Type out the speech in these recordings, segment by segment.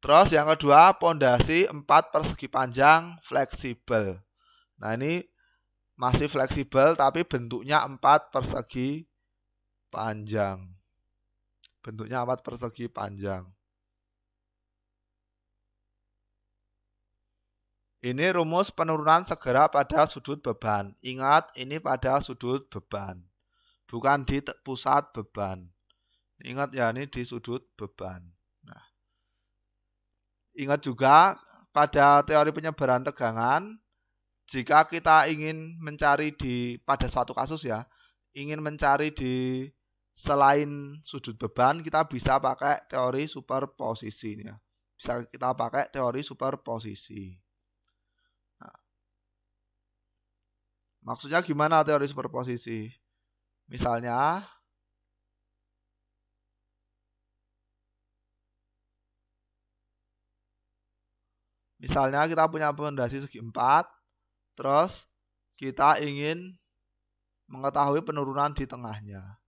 Terus yang kedua, pondasi 4 persegi panjang fleksibel. Nah, ini masih fleksibel tapi bentuknya 4 persegi panjang. Bentuknya 4 persegi panjang. Ini rumus penurunan segera pada sudut beban. Ingat, ini pada sudut beban. Bukan di pusat beban. Ingat ya, ini di sudut beban. Ingat juga pada teori penyebaran tegangan, jika kita ingin mencari di pada suatu kasus ya, ingin mencari di selain sudut beban kita bisa pakai teori superposisi ini ya. Bisa kita pakai teori superposisi. Nah. Maksudnya gimana teori superposisi? Misalnya Misalnya kita punya pondasi segi 4, terus kita ingin mengetahui penurunan di tengahnya.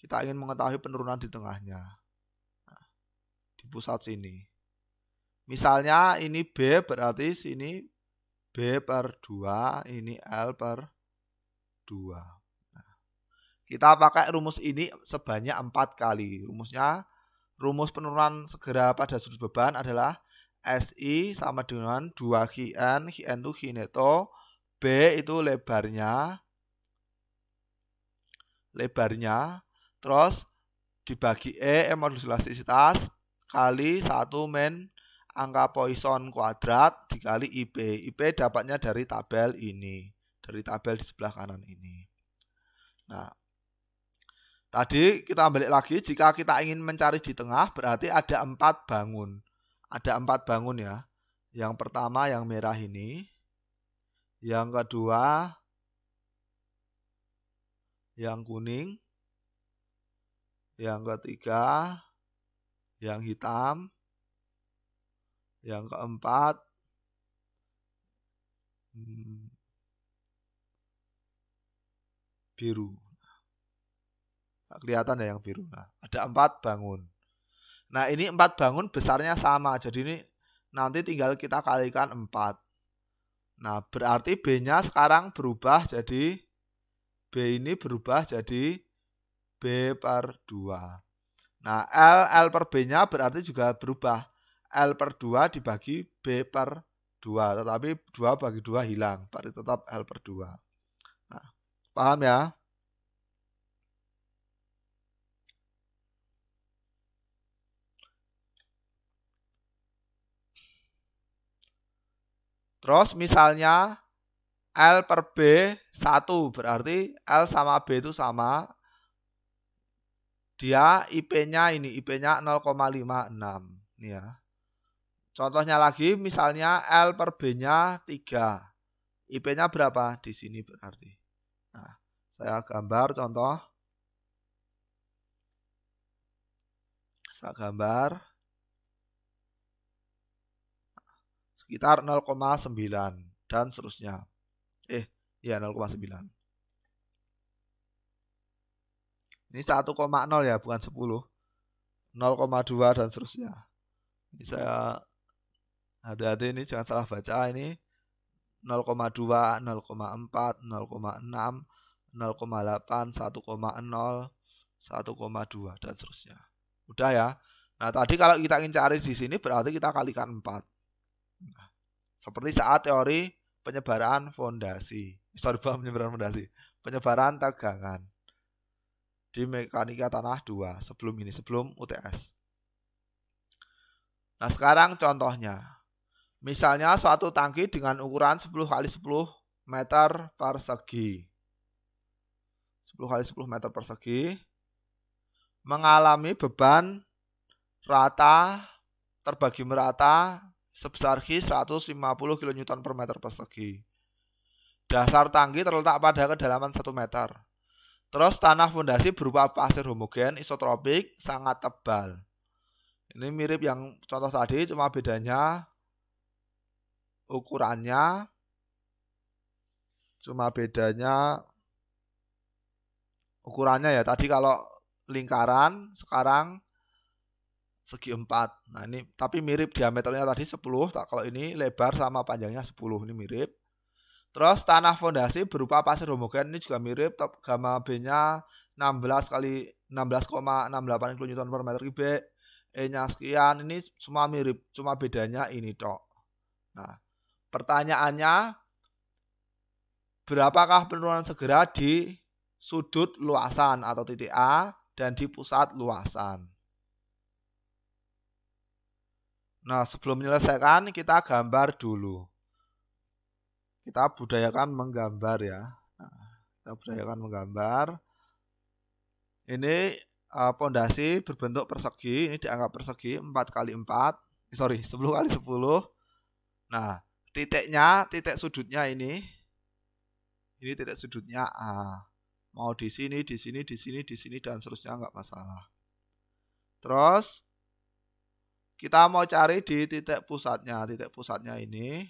Kita ingin mengetahui penurunan di tengahnya. Nah, di pusat sini. Misalnya ini B berarti sini B per 2, ini L per 2. Nah, kita pakai rumus ini sebanyak 4 kali. Rumusnya, rumus penurunan segera pada sudut beban adalah SI sama dengan 2 GN, kian itu kineto B itu lebarnya lebarnya terus dibagi E, e modulus elastisitas kali 1 men angka Poisson kuadrat dikali IP IP dapatnya dari tabel ini dari tabel di sebelah kanan ini nah Tadi kita balik lagi, jika kita ingin mencari di tengah berarti ada empat bangun ada empat bangun ya. Yang pertama yang merah ini. Yang kedua yang kuning. Yang ketiga yang hitam. Yang keempat hmm, biru. kelihatan ya yang biru. Nah, ada empat bangun. Nah ini 4 bangun besarnya sama. Jadi ini nanti tinggal kita kalikan 4. Nah berarti B-nya sekarang berubah jadi B ini berubah jadi B per 2. Nah L, L per B-nya berarti juga berubah. L per 2 dibagi B per 2. Tetapi 2 bagi 2 hilang. Berarti tetap L per 2. Nah, paham ya? Terus misalnya L per B 1 berarti L sama B itu sama. Dia IP-nya ini IP-nya 0,56 ya. Contohnya lagi misalnya L per B-nya 3. IP-nya berapa di sini berarti. Nah, saya gambar contoh. Saya gambar sekitar 0,9 dan seterusnya. Eh, ya 0,9. Ini 1,0 ya, bukan 10. 0,2 dan seterusnya. Ini saya hati-hati ini jangan salah baca ini 0,2, 0,4, 0,6, 0,8, 1,0, 1,2 dan seterusnya. Udah ya. Nah, tadi kalau kita ingin cari di sini berarti kita kalikan 4. Seperti saat teori penyebaran fondasi. Sorry, bukan penyebaran fondasi. Penyebaran tegangan di mekanika tanah 2 sebelum ini, sebelum UTS. Nah, sekarang contohnya. Misalnya suatu tangki dengan ukuran 10 kali 10 meter persegi. 10 kali 10 meter persegi mengalami beban rata terbagi merata sebesar G 150 kN per meter persegi. Dasar tangki terletak pada kedalaman 1 meter. Terus tanah fondasi berupa pasir homogen isotropik sangat tebal. Ini mirip yang contoh tadi, cuma bedanya ukurannya cuma bedanya ukurannya ya tadi kalau lingkaran sekarang segi 4. Nah ini tapi mirip diameternya tadi 10. Tak kalau ini lebar sama panjangnya 10 ini mirip. Terus tanah fondasi berupa pasir homogen ini juga mirip. Top gamma B-nya 16 kali 16,68 kN per meter kubik. E-nya sekian ini semua mirip, cuma bedanya ini tok. Nah, pertanyaannya berapakah penurunan segera di sudut luasan atau titik A dan di pusat luasan? Nah, sebelum menyelesaikan, kita gambar dulu. Kita budayakan menggambar ya. Nah, kita budayakan menggambar. Ini eh, pondasi uh, berbentuk persegi, ini dianggap persegi 4 kali 4, eh, sorry 10 kali 10. Nah, titiknya, titik sudutnya ini, ini titik sudutnya A. Mau di sini, di sini, di sini, di sini, dan seterusnya nggak masalah. Terus, kita mau cari di titik pusatnya. Titik pusatnya ini.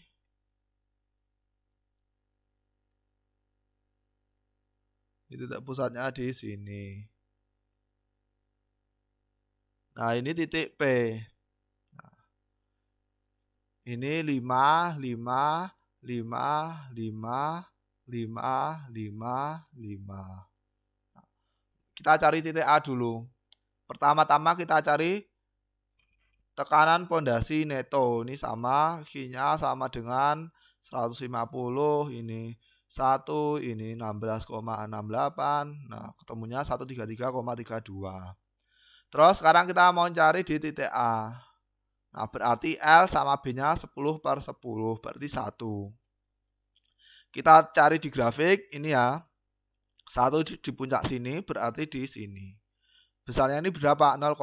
Di titik pusatnya di sini. Nah, ini titik P. Nah, ini 5, 5, 5, 5, 5, 5, 5. Kita cari titik A dulu. Pertama-tama kita cari tekanan pondasi neto ini sama Q-nya sama dengan 150 ini 1 ini 16,68 nah ketemunya 133,32 terus sekarang kita mau cari di titik A nah berarti L sama B nya 10 per 10 berarti 1 kita cari di grafik ini ya 1 di, di puncak sini berarti di sini besarnya ini berapa 0,56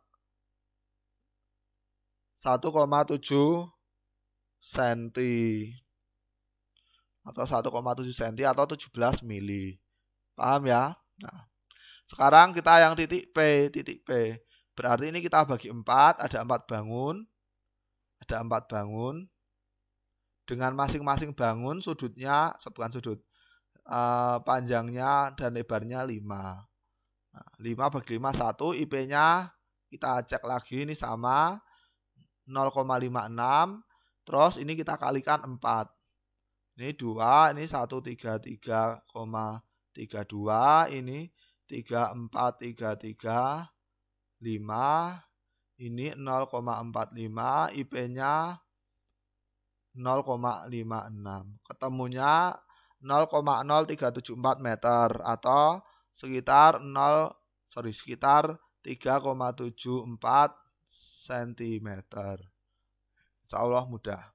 1,7 cm atau 1,7 cm atau 17 mili. Paham ya? Nah, sekarang kita yang titik P, titik P. Berarti ini kita bagi 4, ada 4 bangun. Ada 4 bangun. Dengan masing-masing bangun sudutnya, bukan sudut, uh, panjangnya dan lebarnya 5. Nah, 5 bagi 5, 1, IP-nya kita cek lagi, ini sama. 0,56 terus ini kita kalikan 4 ini 2 ini 133,32 ini 34335, ini 0,45 IP-nya 0,56 ketemunya 0,0374 meter atau sekitar 0 sorry sekitar 3,74 cm. Insya Allah mudah.